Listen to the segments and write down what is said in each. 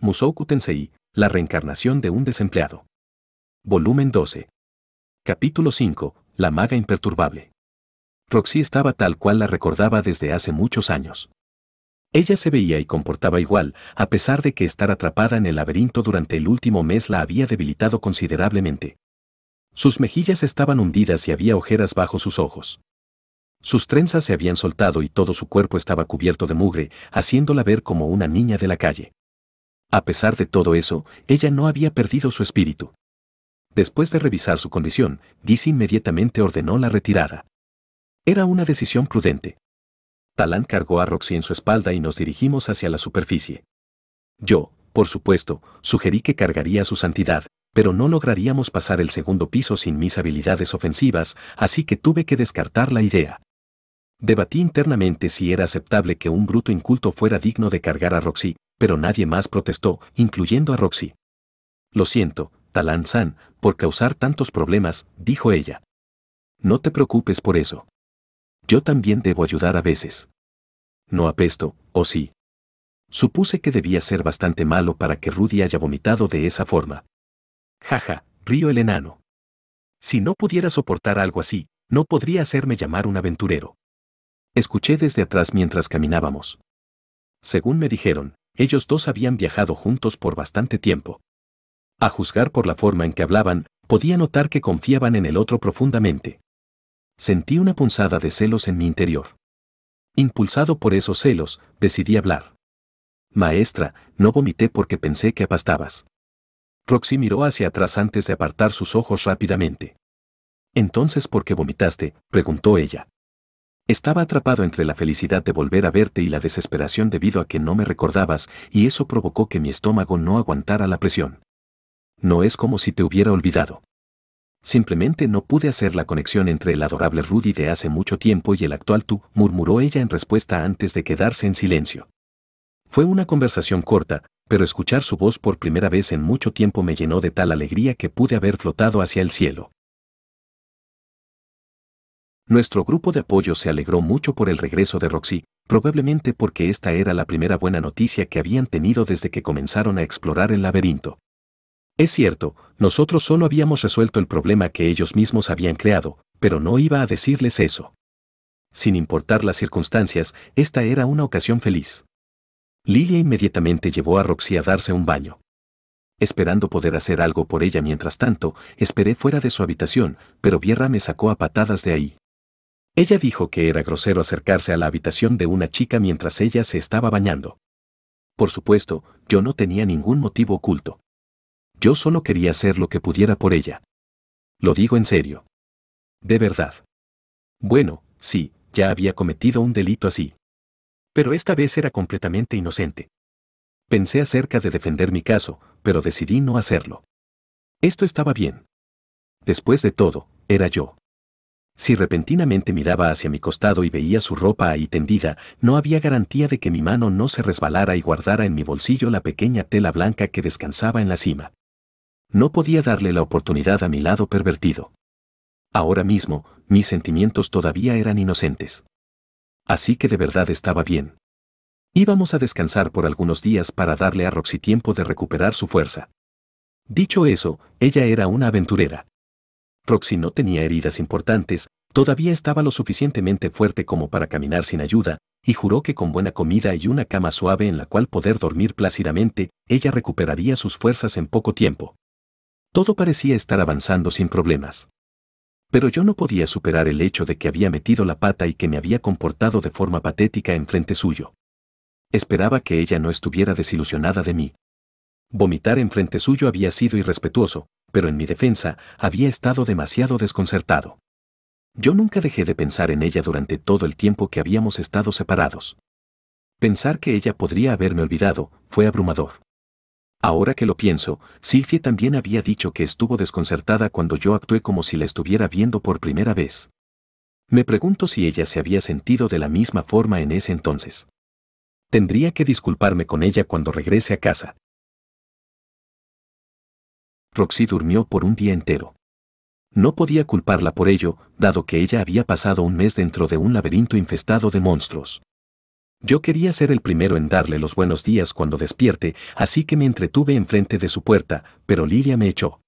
Musoukutensei, Tensei, la reencarnación de un desempleado. Volumen 12. Capítulo 5. La maga imperturbable. Roxy estaba tal cual la recordaba desde hace muchos años. Ella se veía y comportaba igual, a pesar de que estar atrapada en el laberinto durante el último mes la había debilitado considerablemente. Sus mejillas estaban hundidas y había ojeras bajo sus ojos. Sus trenzas se habían soltado y todo su cuerpo estaba cubierto de mugre, haciéndola ver como una niña de la calle. A pesar de todo eso, ella no había perdido su espíritu. Después de revisar su condición, Giz inmediatamente ordenó la retirada. Era una decisión prudente. Talán cargó a Roxy en su espalda y nos dirigimos hacia la superficie. Yo, por supuesto, sugerí que cargaría a su santidad, pero no lograríamos pasar el segundo piso sin mis habilidades ofensivas, así que tuve que descartar la idea. Debatí internamente si era aceptable que un bruto inculto fuera digno de cargar a Roxy, pero nadie más protestó, incluyendo a Roxy. Lo siento, Talán san por causar tantos problemas, dijo ella. No te preocupes por eso. Yo también debo ayudar a veces. No apesto, ¿o sí? Supuse que debía ser bastante malo para que Rudy haya vomitado de esa forma. Jaja, río el enano. Si no pudiera soportar algo así, no podría hacerme llamar un aventurero. Escuché desde atrás mientras caminábamos. Según me dijeron, ellos dos habían viajado juntos por bastante tiempo. A juzgar por la forma en que hablaban, podía notar que confiaban en el otro profundamente. Sentí una punzada de celos en mi interior. Impulsado por esos celos, decidí hablar. Maestra, no vomité porque pensé que apastabas. Roxy miró hacia atrás antes de apartar sus ojos rápidamente. Entonces, ¿por qué vomitaste? preguntó ella. Estaba atrapado entre la felicidad de volver a verte y la desesperación debido a que no me recordabas y eso provocó que mi estómago no aguantara la presión. No es como si te hubiera olvidado. Simplemente no pude hacer la conexión entre el adorable Rudy de hace mucho tiempo y el actual tú, murmuró ella en respuesta antes de quedarse en silencio. Fue una conversación corta, pero escuchar su voz por primera vez en mucho tiempo me llenó de tal alegría que pude haber flotado hacia el cielo. Nuestro grupo de apoyo se alegró mucho por el regreso de Roxy, probablemente porque esta era la primera buena noticia que habían tenido desde que comenzaron a explorar el laberinto. Es cierto, nosotros solo habíamos resuelto el problema que ellos mismos habían creado, pero no iba a decirles eso. Sin importar las circunstancias, esta era una ocasión feliz. Lilia inmediatamente llevó a Roxy a darse un baño. Esperando poder hacer algo por ella mientras tanto, esperé fuera de su habitación, pero Bierra me sacó a patadas de ahí. Ella dijo que era grosero acercarse a la habitación de una chica mientras ella se estaba bañando. Por supuesto, yo no tenía ningún motivo oculto. Yo solo quería hacer lo que pudiera por ella. Lo digo en serio. De verdad. Bueno, sí, ya había cometido un delito así. Pero esta vez era completamente inocente. Pensé acerca de defender mi caso, pero decidí no hacerlo. Esto estaba bien. Después de todo, era yo. Si repentinamente miraba hacia mi costado y veía su ropa ahí tendida, no había garantía de que mi mano no se resbalara y guardara en mi bolsillo la pequeña tela blanca que descansaba en la cima. No podía darle la oportunidad a mi lado pervertido. Ahora mismo, mis sentimientos todavía eran inocentes. Así que de verdad estaba bien. Íbamos a descansar por algunos días para darle a Roxy tiempo de recuperar su fuerza. Dicho eso, ella era una aventurera. Proxy no tenía heridas importantes, todavía estaba lo suficientemente fuerte como para caminar sin ayuda, y juró que con buena comida y una cama suave en la cual poder dormir plácidamente, ella recuperaría sus fuerzas en poco tiempo. Todo parecía estar avanzando sin problemas. Pero yo no podía superar el hecho de que había metido la pata y que me había comportado de forma patética en frente suyo. Esperaba que ella no estuviera desilusionada de mí. Vomitar en frente suyo había sido irrespetuoso, pero en mi defensa había estado demasiado desconcertado. Yo nunca dejé de pensar en ella durante todo el tiempo que habíamos estado separados. Pensar que ella podría haberme olvidado fue abrumador. Ahora que lo pienso, Silvia también había dicho que estuvo desconcertada cuando yo actué como si la estuviera viendo por primera vez. Me pregunto si ella se había sentido de la misma forma en ese entonces. Tendría que disculparme con ella cuando regrese a casa, Roxy durmió por un día entero. No podía culparla por ello, dado que ella había pasado un mes dentro de un laberinto infestado de monstruos. Yo quería ser el primero en darle los buenos días cuando despierte, así que me entretuve enfrente de su puerta, pero Lilia me echó.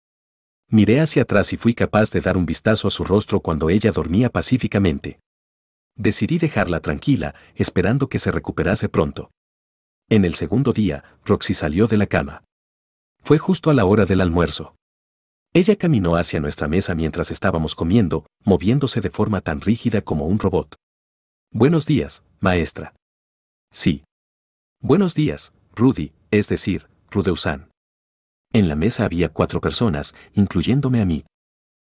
Miré hacia atrás y fui capaz de dar un vistazo a su rostro cuando ella dormía pacíficamente. Decidí dejarla tranquila, esperando que se recuperase pronto. En el segundo día, Roxy salió de la cama. Fue justo a la hora del almuerzo. Ella caminó hacia nuestra mesa mientras estábamos comiendo, moviéndose de forma tan rígida como un robot. Buenos días, maestra. Sí. Buenos días, Rudy, es decir, Rudeusan. En la mesa había cuatro personas, incluyéndome a mí.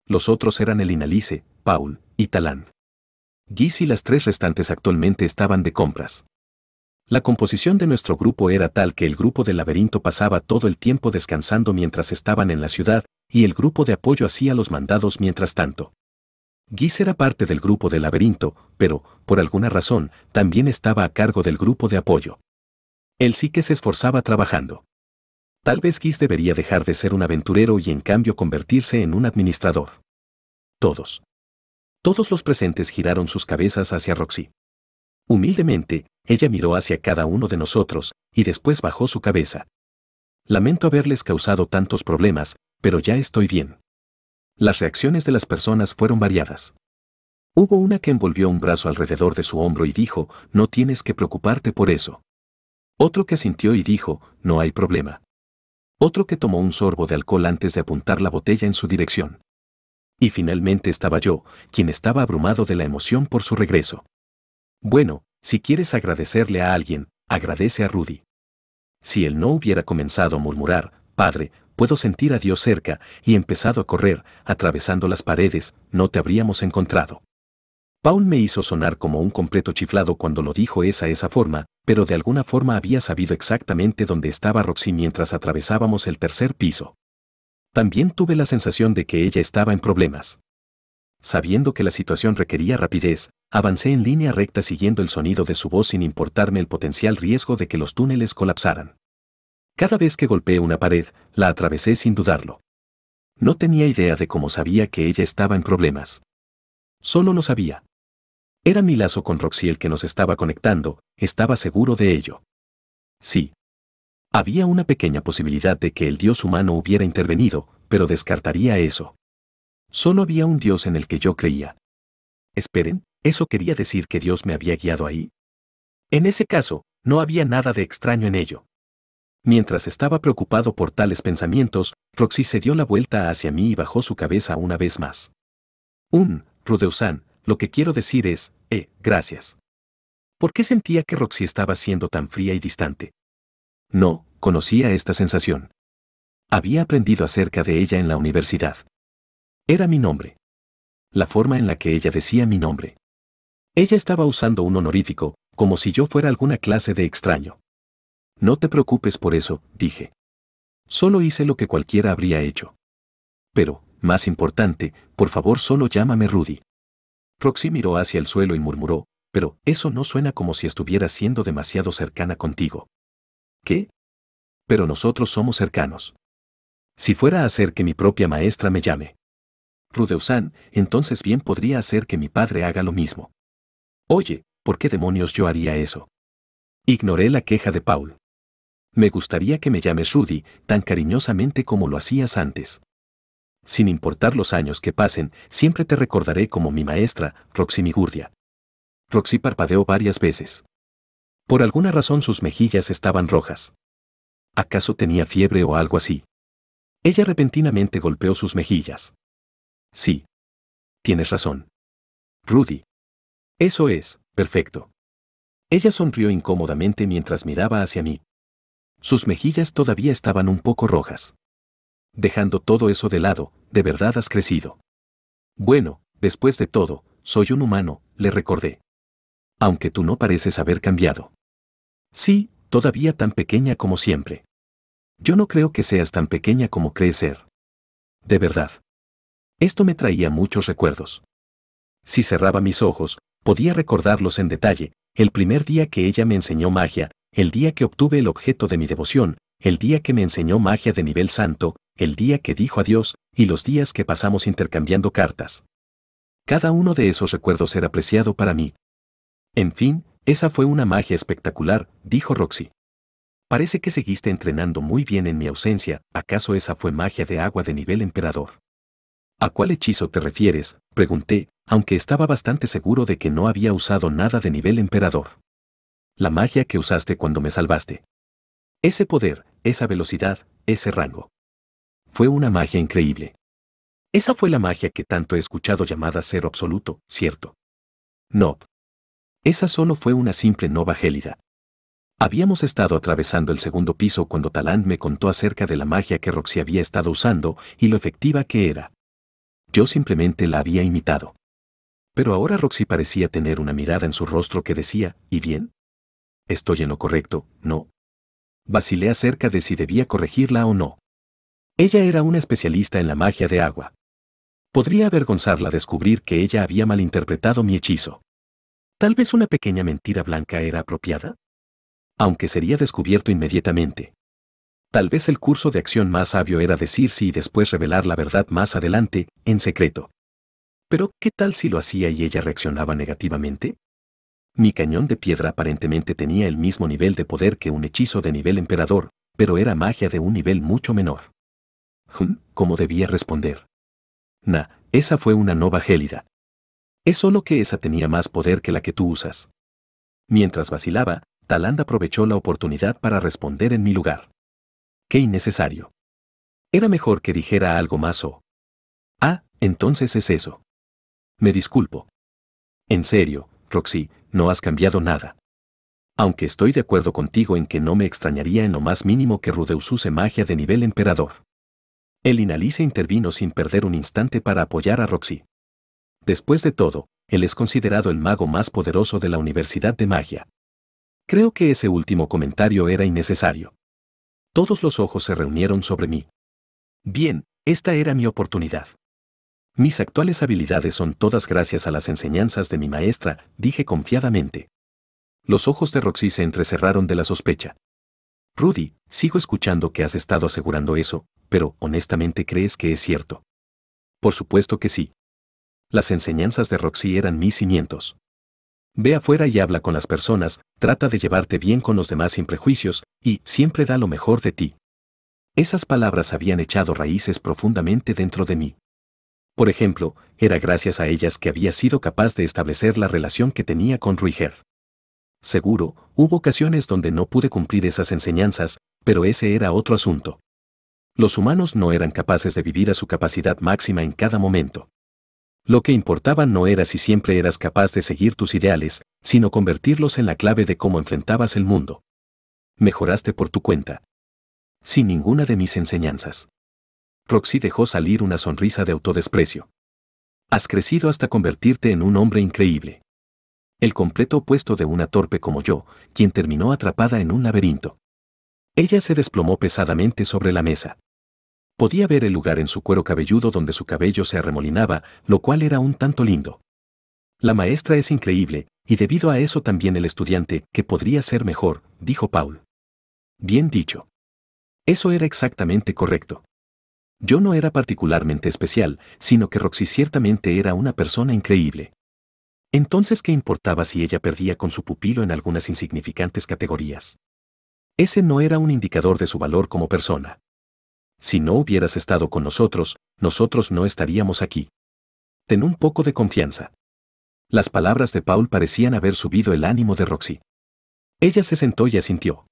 Los otros eran el Inalice, Paul y Talán. Giz y las tres restantes actualmente estaban de compras. La composición de nuestro grupo era tal que el grupo del laberinto pasaba todo el tiempo descansando mientras estaban en la ciudad, y el grupo de apoyo hacía los mandados mientras tanto. Guis era parte del grupo del laberinto, pero, por alguna razón, también estaba a cargo del grupo de apoyo. Él sí que se esforzaba trabajando. Tal vez Giz debería dejar de ser un aventurero y en cambio convertirse en un administrador. Todos. Todos los presentes giraron sus cabezas hacia Roxy. Humildemente, ella miró hacia cada uno de nosotros, y después bajó su cabeza. Lamento haberles causado tantos problemas, pero ya estoy bien. Las reacciones de las personas fueron variadas. Hubo una que envolvió un brazo alrededor de su hombro y dijo, no tienes que preocuparte por eso. Otro que sintió y dijo, no hay problema. Otro que tomó un sorbo de alcohol antes de apuntar la botella en su dirección. Y finalmente estaba yo, quien estaba abrumado de la emoción por su regreso. Bueno, si quieres agradecerle a alguien, agradece a Rudy. Si él no hubiera comenzado a murmurar, Padre, puedo sentir a Dios cerca, y empezado a correr, atravesando las paredes, no te habríamos encontrado. Paul me hizo sonar como un completo chiflado cuando lo dijo esa esa forma, pero de alguna forma había sabido exactamente dónde estaba Roxy mientras atravesábamos el tercer piso. También tuve la sensación de que ella estaba en problemas sabiendo que la situación requería rapidez, avancé en línea recta siguiendo el sonido de su voz sin importarme el potencial riesgo de que los túneles colapsaran. Cada vez que golpeé una pared, la atravesé sin dudarlo. No tenía idea de cómo sabía que ella estaba en problemas. Solo lo sabía. Era mi lazo con Roxiel el que nos estaba conectando, estaba seguro de ello. Sí. Había una pequeña posibilidad de que el dios humano hubiera intervenido, pero descartaría eso. Solo había un Dios en el que yo creía. Esperen, ¿eso quería decir que Dios me había guiado ahí? En ese caso, no había nada de extraño en ello. Mientras estaba preocupado por tales pensamientos, Roxy se dio la vuelta hacia mí y bajó su cabeza una vez más. Un, Rudeusan, lo que quiero decir es, eh, gracias. ¿Por qué sentía que Roxy estaba siendo tan fría y distante? No, conocía esta sensación. Había aprendido acerca de ella en la universidad. Era mi nombre. La forma en la que ella decía mi nombre. Ella estaba usando un honorífico, como si yo fuera alguna clase de extraño. No te preocupes por eso, dije. Solo hice lo que cualquiera habría hecho. Pero, más importante, por favor solo llámame Rudy. Roxy miró hacia el suelo y murmuró, pero eso no suena como si estuviera siendo demasiado cercana contigo. ¿Qué? Pero nosotros somos cercanos. Si fuera a hacer que mi propia maestra me llame. Rudeusan, entonces bien podría hacer que mi padre haga lo mismo. Oye, ¿por qué demonios yo haría eso? Ignoré la queja de Paul. Me gustaría que me llames Rudy, tan cariñosamente como lo hacías antes. Sin importar los años que pasen, siempre te recordaré como mi maestra, Roxy Migurdia. Roxy parpadeó varias veces. Por alguna razón sus mejillas estaban rojas. ¿Acaso tenía fiebre o algo así? Ella repentinamente golpeó sus mejillas. Sí. Tienes razón. Rudy. Eso es, perfecto. Ella sonrió incómodamente mientras miraba hacia mí. Sus mejillas todavía estaban un poco rojas. Dejando todo eso de lado, de verdad has crecido. Bueno, después de todo, soy un humano, le recordé. Aunque tú no pareces haber cambiado. Sí, todavía tan pequeña como siempre. Yo no creo que seas tan pequeña como crees ser. De verdad. Esto me traía muchos recuerdos. Si cerraba mis ojos, podía recordarlos en detalle, el primer día que ella me enseñó magia, el día que obtuve el objeto de mi devoción, el día que me enseñó magia de nivel santo, el día que dijo adiós, y los días que pasamos intercambiando cartas. Cada uno de esos recuerdos era apreciado para mí. En fin, esa fue una magia espectacular, dijo Roxy. Parece que seguiste entrenando muy bien en mi ausencia, ¿acaso esa fue magia de agua de nivel emperador? ¿A cuál hechizo te refieres? pregunté, aunque estaba bastante seguro de que no había usado nada de nivel emperador. La magia que usaste cuando me salvaste. Ese poder, esa velocidad, ese rango. Fue una magia increíble. Esa fue la magia que tanto he escuchado llamada cero absoluto, ¿cierto? No. Esa solo fue una simple nova gélida. Habíamos estado atravesando el segundo piso cuando Talán me contó acerca de la magia que Roxy había estado usando y lo efectiva que era yo simplemente la había imitado. Pero ahora Roxy parecía tener una mirada en su rostro que decía, ¿y bien? Estoy en lo correcto, ¿no? Vacilé acerca de si debía corregirla o no. Ella era una especialista en la magia de agua. Podría avergonzarla descubrir que ella había malinterpretado mi hechizo. Tal vez una pequeña mentira blanca era apropiada. Aunque sería descubierto inmediatamente. Tal vez el curso de acción más sabio era decir sí y después revelar la verdad más adelante, en secreto. Pero, ¿qué tal si lo hacía y ella reaccionaba negativamente? Mi cañón de piedra aparentemente tenía el mismo nivel de poder que un hechizo de nivel emperador, pero era magia de un nivel mucho menor. ¿Cómo debía responder? Na, esa fue una nova gélida. Es solo que esa tenía más poder que la que tú usas. Mientras vacilaba, Talanda aprovechó la oportunidad para responder en mi lugar qué innecesario. Era mejor que dijera algo más o... Ah, entonces es eso. Me disculpo. En serio, Roxy, no has cambiado nada. Aunque estoy de acuerdo contigo en que no me extrañaría en lo más mínimo que Rudeus use magia de nivel emperador. El Inalice intervino sin perder un instante para apoyar a Roxy. Después de todo, él es considerado el mago más poderoso de la Universidad de Magia. Creo que ese último comentario era innecesario. Todos los ojos se reunieron sobre mí. Bien, esta era mi oportunidad. Mis actuales habilidades son todas gracias a las enseñanzas de mi maestra, dije confiadamente. Los ojos de Roxy se entrecerraron de la sospecha. Rudy, sigo escuchando que has estado asegurando eso, pero honestamente crees que es cierto. Por supuesto que sí. Las enseñanzas de Roxy eran mis cimientos. Ve afuera y habla con las personas, trata de llevarte bien con los demás sin prejuicios, y siempre da lo mejor de ti. Esas palabras habían echado raíces profundamente dentro de mí. Por ejemplo, era gracias a ellas que había sido capaz de establecer la relación que tenía con Ruijer. Seguro, hubo ocasiones donde no pude cumplir esas enseñanzas, pero ese era otro asunto. Los humanos no eran capaces de vivir a su capacidad máxima en cada momento. Lo que importaba no era si siempre eras capaz de seguir tus ideales, sino convertirlos en la clave de cómo enfrentabas el mundo. Mejoraste por tu cuenta. Sin ninguna de mis enseñanzas. Roxy dejó salir una sonrisa de autodesprecio. Has crecido hasta convertirte en un hombre increíble. El completo opuesto de una torpe como yo, quien terminó atrapada en un laberinto. Ella se desplomó pesadamente sobre la mesa. Podía ver el lugar en su cuero cabelludo donde su cabello se arremolinaba, lo cual era un tanto lindo. La maestra es increíble, y debido a eso también el estudiante, que podría ser mejor, dijo Paul. Bien dicho. Eso era exactamente correcto. Yo no era particularmente especial, sino que Roxy ciertamente era una persona increíble. Entonces, ¿qué importaba si ella perdía con su pupilo en algunas insignificantes categorías? Ese no era un indicador de su valor como persona. Si no hubieras estado con nosotros, nosotros no estaríamos aquí. Ten un poco de confianza. Las palabras de Paul parecían haber subido el ánimo de Roxy. Ella se sentó y asintió.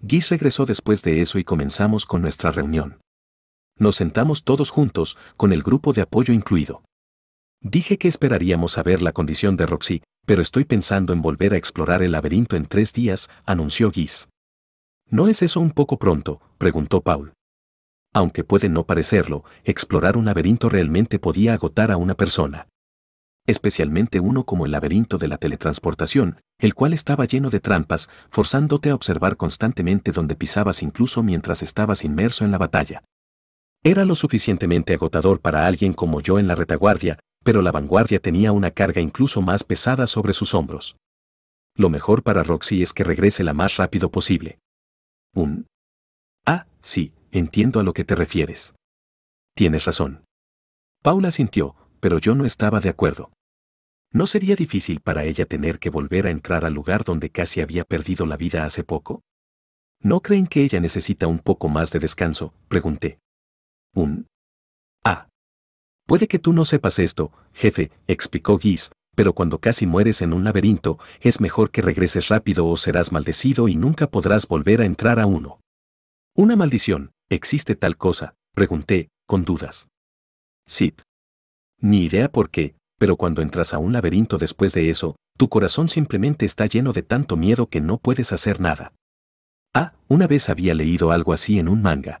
Guis regresó después de eso y comenzamos con nuestra reunión. Nos sentamos todos juntos, con el grupo de apoyo incluido. Dije que esperaríamos a ver la condición de Roxy, pero estoy pensando en volver a explorar el laberinto en tres días, anunció Guis. ¿No es eso un poco pronto? preguntó Paul aunque puede no parecerlo, explorar un laberinto realmente podía agotar a una persona. Especialmente uno como el laberinto de la teletransportación, el cual estaba lleno de trampas, forzándote a observar constantemente donde pisabas incluso mientras estabas inmerso en la batalla. Era lo suficientemente agotador para alguien como yo en la retaguardia, pero la vanguardia tenía una carga incluso más pesada sobre sus hombros. Lo mejor para Roxy es que regrese la más rápido posible. Un... Ah, sí, Entiendo a lo que te refieres. Tienes razón. Paula sintió, pero yo no estaba de acuerdo. ¿No sería difícil para ella tener que volver a entrar al lugar donde casi había perdido la vida hace poco? ¿No creen que ella necesita un poco más de descanso? Pregunté. ¿Un? Ah. Puede que tú no sepas esto, jefe, explicó Guis, pero cuando casi mueres en un laberinto, es mejor que regreses rápido o serás maldecido y nunca podrás volver a entrar a uno. Una maldición, ¿Existe tal cosa? Pregunté, con dudas. Sí. Ni idea por qué, pero cuando entras a un laberinto después de eso, tu corazón simplemente está lleno de tanto miedo que no puedes hacer nada. Ah, una vez había leído algo así en un manga.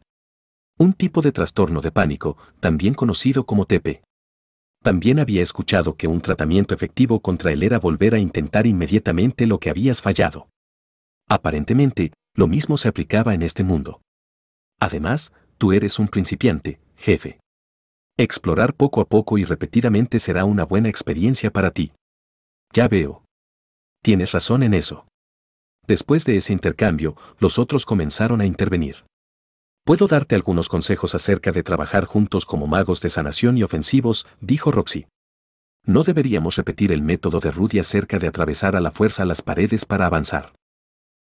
Un tipo de trastorno de pánico, también conocido como tepe. También había escuchado que un tratamiento efectivo contra él era volver a intentar inmediatamente lo que habías fallado. Aparentemente, lo mismo se aplicaba en este mundo. Además, tú eres un principiante, jefe. Explorar poco a poco y repetidamente será una buena experiencia para ti. Ya veo. Tienes razón en eso. Después de ese intercambio, los otros comenzaron a intervenir. Puedo darte algunos consejos acerca de trabajar juntos como magos de sanación y ofensivos, dijo Roxy. No deberíamos repetir el método de Rudy acerca de atravesar a la fuerza las paredes para avanzar.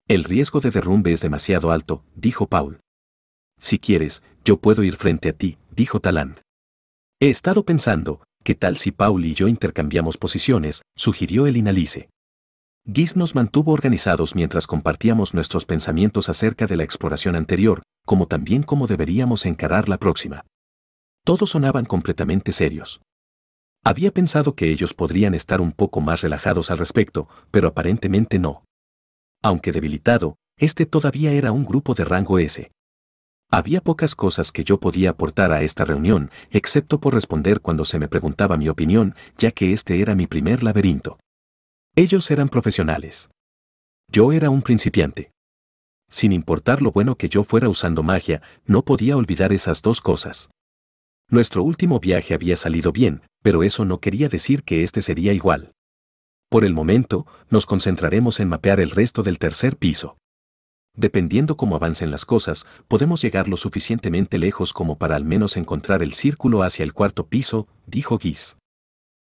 El riesgo de derrumbe es demasiado alto, dijo Paul. Si quieres, yo puedo ir frente a ti, dijo Talán. He estado pensando, ¿qué tal si Paul y yo intercambiamos posiciones? sugirió el inalice. Giz nos mantuvo organizados mientras compartíamos nuestros pensamientos acerca de la exploración anterior, como también cómo deberíamos encarar la próxima. Todos sonaban completamente serios. Había pensado que ellos podrían estar un poco más relajados al respecto, pero aparentemente no. Aunque debilitado, este todavía era un grupo de rango S. Había pocas cosas que yo podía aportar a esta reunión, excepto por responder cuando se me preguntaba mi opinión, ya que este era mi primer laberinto. Ellos eran profesionales. Yo era un principiante. Sin importar lo bueno que yo fuera usando magia, no podía olvidar esas dos cosas. Nuestro último viaje había salido bien, pero eso no quería decir que este sería igual. Por el momento, nos concentraremos en mapear el resto del tercer piso dependiendo cómo avancen las cosas, podemos llegar lo suficientemente lejos como para al menos encontrar el círculo hacia el cuarto piso, dijo Guis.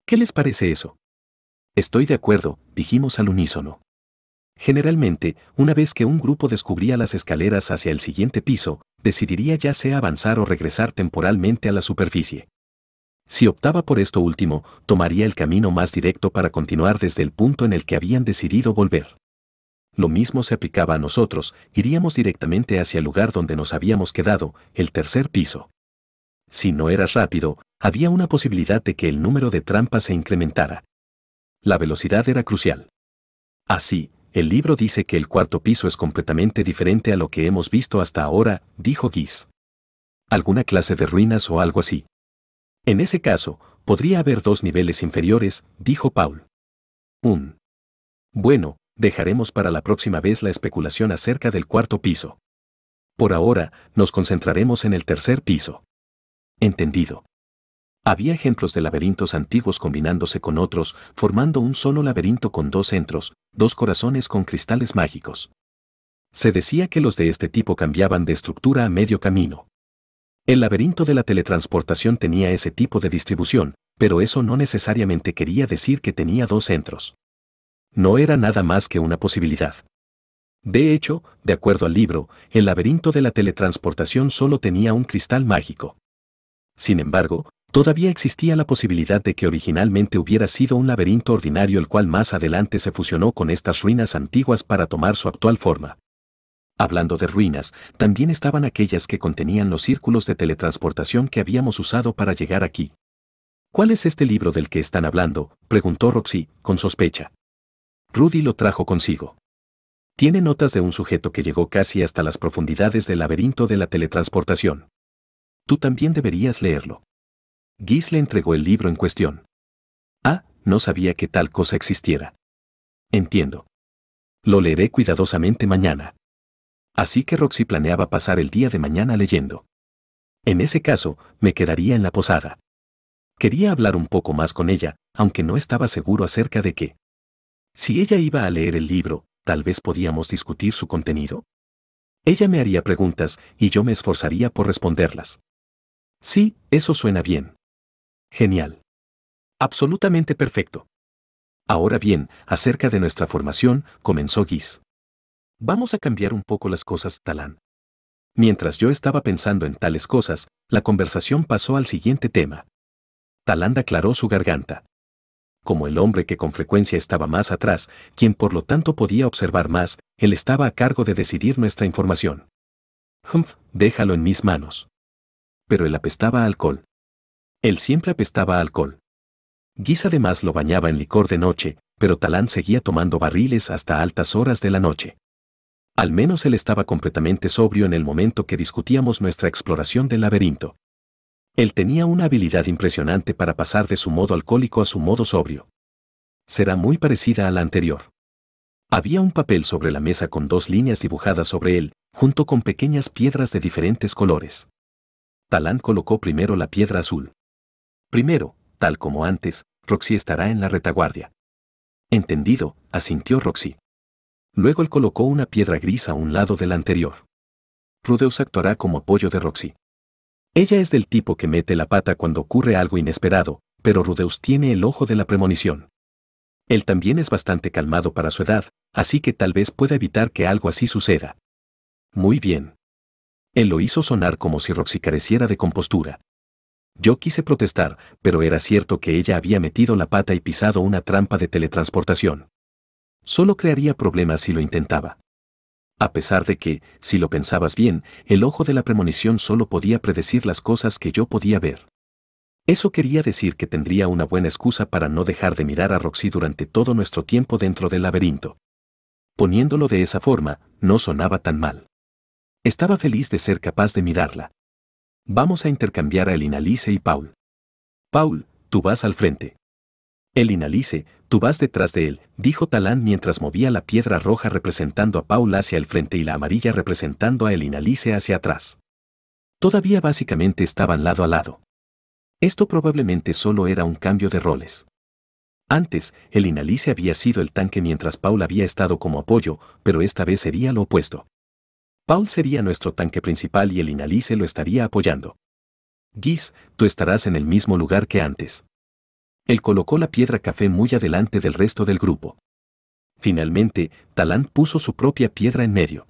¿Qué les parece eso? Estoy de acuerdo, dijimos al unísono. Generalmente, una vez que un grupo descubría las escaleras hacia el siguiente piso, decidiría ya sea avanzar o regresar temporalmente a la superficie. Si optaba por esto último, tomaría el camino más directo para continuar desde el punto en el que habían decidido volver lo mismo se aplicaba a nosotros, iríamos directamente hacia el lugar donde nos habíamos quedado, el tercer piso. Si no eras rápido, había una posibilidad de que el número de trampas se incrementara. La velocidad era crucial. Así, el libro dice que el cuarto piso es completamente diferente a lo que hemos visto hasta ahora, dijo Guise. Alguna clase de ruinas o algo así. En ese caso, podría haber dos niveles inferiores, dijo Paul. Un. Bueno, dejaremos para la próxima vez la especulación acerca del cuarto piso. Por ahora, nos concentraremos en el tercer piso. Entendido. Había ejemplos de laberintos antiguos combinándose con otros, formando un solo laberinto con dos centros, dos corazones con cristales mágicos. Se decía que los de este tipo cambiaban de estructura a medio camino. El laberinto de la teletransportación tenía ese tipo de distribución, pero eso no necesariamente quería decir que tenía dos centros no era nada más que una posibilidad. De hecho, de acuerdo al libro, el laberinto de la teletransportación solo tenía un cristal mágico. Sin embargo, todavía existía la posibilidad de que originalmente hubiera sido un laberinto ordinario el cual más adelante se fusionó con estas ruinas antiguas para tomar su actual forma. Hablando de ruinas, también estaban aquellas que contenían los círculos de teletransportación que habíamos usado para llegar aquí. ¿Cuál es este libro del que están hablando? preguntó Roxy, con sospecha. Rudy lo trajo consigo. Tiene notas de un sujeto que llegó casi hasta las profundidades del laberinto de la teletransportación. Tú también deberías leerlo. Gis le entregó el libro en cuestión. Ah, no sabía que tal cosa existiera. Entiendo. Lo leeré cuidadosamente mañana. Así que Roxy planeaba pasar el día de mañana leyendo. En ese caso, me quedaría en la posada. Quería hablar un poco más con ella, aunque no estaba seguro acerca de qué. Si ella iba a leer el libro, tal vez podíamos discutir su contenido. Ella me haría preguntas y yo me esforzaría por responderlas. Sí, eso suena bien. Genial. Absolutamente perfecto. Ahora bien, acerca de nuestra formación, comenzó Guis. Vamos a cambiar un poco las cosas, Talán. Mientras yo estaba pensando en tales cosas, la conversación pasó al siguiente tema. Talán aclaró su garganta como el hombre que con frecuencia estaba más atrás, quien por lo tanto podía observar más, él estaba a cargo de decidir nuestra información. Humph, déjalo en mis manos. Pero él apestaba alcohol. Él siempre apestaba alcohol. Guis además lo bañaba en licor de noche, pero Talán seguía tomando barriles hasta altas horas de la noche. Al menos él estaba completamente sobrio en el momento que discutíamos nuestra exploración del laberinto. Él tenía una habilidad impresionante para pasar de su modo alcohólico a su modo sobrio. Será muy parecida a la anterior. Había un papel sobre la mesa con dos líneas dibujadas sobre él, junto con pequeñas piedras de diferentes colores. Talán colocó primero la piedra azul. Primero, tal como antes, Roxy estará en la retaguardia. Entendido, asintió Roxy. Luego él colocó una piedra gris a un lado del anterior. Rudeus actuará como apoyo de Roxy. Ella es del tipo que mete la pata cuando ocurre algo inesperado, pero Rudeus tiene el ojo de la premonición. Él también es bastante calmado para su edad, así que tal vez pueda evitar que algo así suceda. Muy bien. Él lo hizo sonar como si Roxy careciera de compostura. Yo quise protestar, pero era cierto que ella había metido la pata y pisado una trampa de teletransportación. Solo crearía problemas si lo intentaba. A pesar de que, si lo pensabas bien, el ojo de la premonición solo podía predecir las cosas que yo podía ver. Eso quería decir que tendría una buena excusa para no dejar de mirar a Roxy durante todo nuestro tiempo dentro del laberinto. Poniéndolo de esa forma, no sonaba tan mal. Estaba feliz de ser capaz de mirarla. Vamos a intercambiar a Elinalice y Paul. Paul, tú vas al frente. El inalice, tú vas detrás de él, dijo Talán mientras movía la piedra roja representando a Paul hacia el frente y la amarilla representando a el inalice hacia atrás. Todavía básicamente estaban lado a lado. Esto probablemente solo era un cambio de roles. Antes, el inalice había sido el tanque mientras Paul había estado como apoyo, pero esta vez sería lo opuesto. Paul sería nuestro tanque principal y el inalice lo estaría apoyando. Gis, tú estarás en el mismo lugar que antes. Él colocó la piedra café muy adelante del resto del grupo. Finalmente, Talán puso su propia piedra en medio.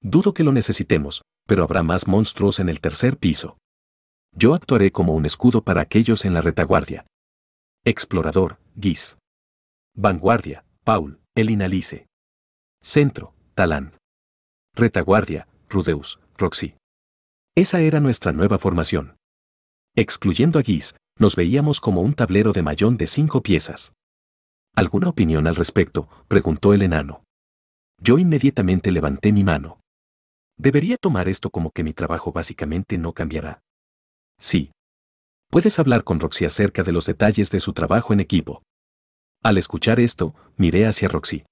Dudo que lo necesitemos, pero habrá más monstruos en el tercer piso. Yo actuaré como un escudo para aquellos en la retaguardia. Explorador, Guis. Vanguardia, Paul, el Centro, Talán. Retaguardia, Rudeus, Roxy. Esa era nuestra nueva formación. Excluyendo a Guis, nos veíamos como un tablero de mayón de cinco piezas. ¿Alguna opinión al respecto? preguntó el enano. Yo inmediatamente levanté mi mano. Debería tomar esto como que mi trabajo básicamente no cambiará. Sí. Puedes hablar con Roxy acerca de los detalles de su trabajo en equipo. Al escuchar esto, miré hacia Roxy.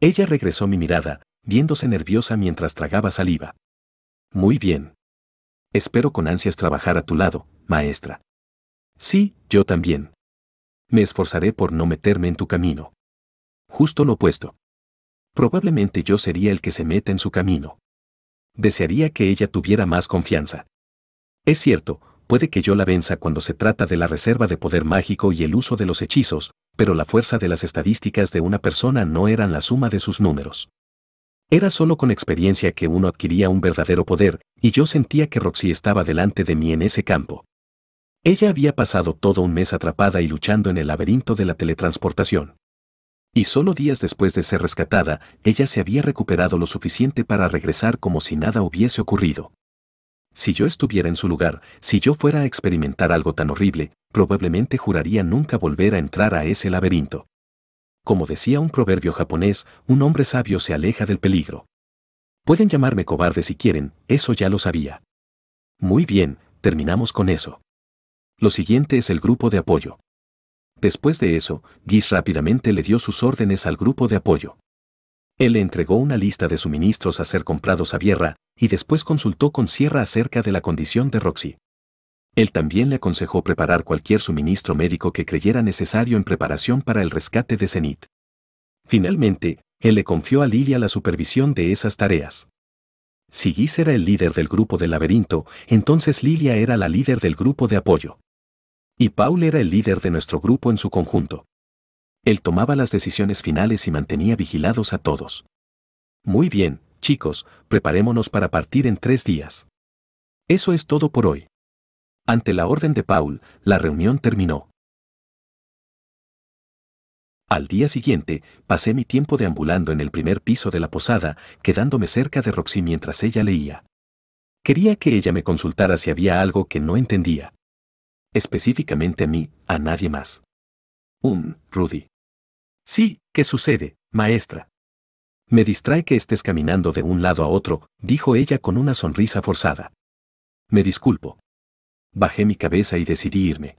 Ella regresó mi mirada, viéndose nerviosa mientras tragaba saliva. Muy bien. Espero con ansias trabajar a tu lado, maestra. Sí, yo también. Me esforzaré por no meterme en tu camino. Justo lo opuesto. Probablemente yo sería el que se meta en su camino. Desearía que ella tuviera más confianza. Es cierto, puede que yo la venza cuando se trata de la reserva de poder mágico y el uso de los hechizos, pero la fuerza de las estadísticas de una persona no eran la suma de sus números. Era solo con experiencia que uno adquiría un verdadero poder, y yo sentía que Roxy estaba delante de mí en ese campo. Ella había pasado todo un mes atrapada y luchando en el laberinto de la teletransportación. Y solo días después de ser rescatada, ella se había recuperado lo suficiente para regresar como si nada hubiese ocurrido. Si yo estuviera en su lugar, si yo fuera a experimentar algo tan horrible, probablemente juraría nunca volver a entrar a ese laberinto. Como decía un proverbio japonés, un hombre sabio se aleja del peligro. Pueden llamarme cobarde si quieren, eso ya lo sabía. Muy bien, terminamos con eso. Lo siguiente es el grupo de apoyo. Después de eso, Gis rápidamente le dio sus órdenes al grupo de apoyo. Él le entregó una lista de suministros a ser comprados a Vierra, y después consultó con Sierra acerca de la condición de Roxy. Él también le aconsejó preparar cualquier suministro médico que creyera necesario en preparación para el rescate de Zenit. Finalmente, él le confió a Lilia la supervisión de esas tareas. Si Gis era el líder del grupo del laberinto, entonces Lilia era la líder del grupo de apoyo y Paul era el líder de nuestro grupo en su conjunto. Él tomaba las decisiones finales y mantenía vigilados a todos. Muy bien, chicos, preparémonos para partir en tres días. Eso es todo por hoy. Ante la orden de Paul, la reunión terminó. Al día siguiente, pasé mi tiempo deambulando en el primer piso de la posada, quedándome cerca de Roxy mientras ella leía. Quería que ella me consultara si había algo que no entendía. Específicamente a mí, a nadie más. Un, Rudy. Sí, ¿qué sucede, maestra? Me distrae que estés caminando de un lado a otro, dijo ella con una sonrisa forzada. Me disculpo. Bajé mi cabeza y decidí irme.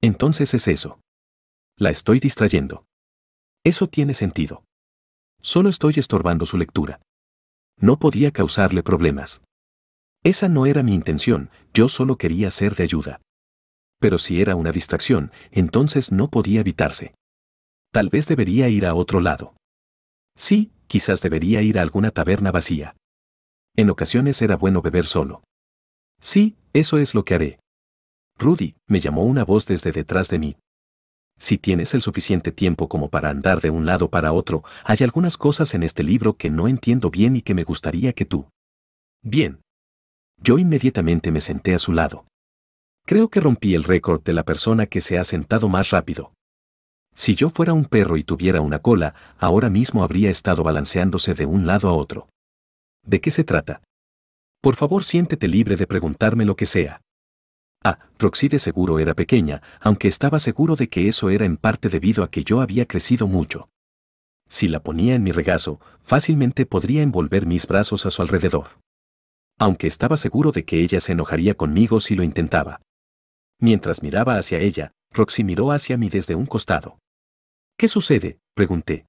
Entonces es eso. La estoy distrayendo. Eso tiene sentido. Solo estoy estorbando su lectura. No podía causarle problemas. Esa no era mi intención, yo solo quería ser de ayuda pero si era una distracción, entonces no podía evitarse. Tal vez debería ir a otro lado. Sí, quizás debería ir a alguna taberna vacía. En ocasiones era bueno beber solo. Sí, eso es lo que haré. Rudy, me llamó una voz desde detrás de mí. Si tienes el suficiente tiempo como para andar de un lado para otro, hay algunas cosas en este libro que no entiendo bien y que me gustaría que tú. Bien. Yo inmediatamente me senté a su lado. Creo que rompí el récord de la persona que se ha sentado más rápido. Si yo fuera un perro y tuviera una cola, ahora mismo habría estado balanceándose de un lado a otro. ¿De qué se trata? Por favor, siéntete libre de preguntarme lo que sea. Ah, Roxy de seguro era pequeña, aunque estaba seguro de que eso era en parte debido a que yo había crecido mucho. Si la ponía en mi regazo, fácilmente podría envolver mis brazos a su alrededor. Aunque estaba seguro de que ella se enojaría conmigo si lo intentaba. Mientras miraba hacia ella, Roxy miró hacia mí desde un costado. ¿Qué sucede? pregunté.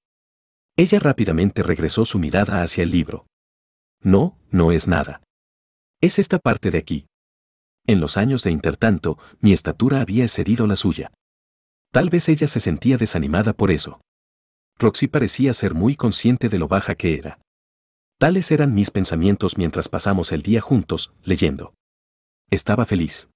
Ella rápidamente regresó su mirada hacia el libro. No, no es nada. Es esta parte de aquí. En los años de intertanto, mi estatura había excedido la suya. Tal vez ella se sentía desanimada por eso. Roxy parecía ser muy consciente de lo baja que era. Tales eran mis pensamientos mientras pasamos el día juntos, leyendo. Estaba feliz.